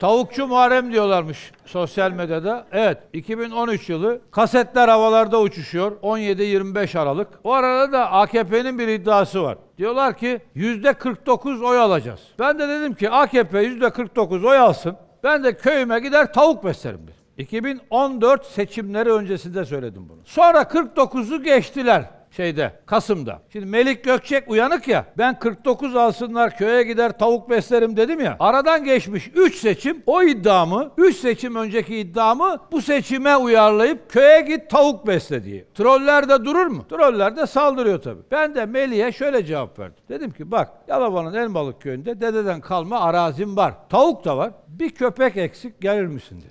Tavukçu Muharrem diyorlarmış sosyal medyada. Evet 2013 yılı kasetler havalarda uçuşuyor 17-25 Aralık. O arada da AKP'nin bir iddiası var. Diyorlar ki %49 oy alacağız. Ben de dedim ki AKP %49 oy alsın. Ben de köyüme gider tavuk beslerim dedim. 2014 seçimleri öncesinde söyledim bunu. Sonra 49'u geçtiler şeyde Kasım'da. Şimdi Melik Gökçek uyanık ya. Ben 49 alsınlar köye gider tavuk beslerim dedim ya. Aradan geçmiş 3 seçim o iddiamı 3 seçim önceki iddiamı bu seçime uyarlayıp köye git tavuk besle diye. Troller de durur mu? Troller de saldırıyor tabi. Ben de Melih'e şöyle cevap verdim. Dedim ki bak Yalova'nın Elmalık köyünde dededen kalma arazim var. Tavuk da var. Bir köpek eksik gelir misin dedi.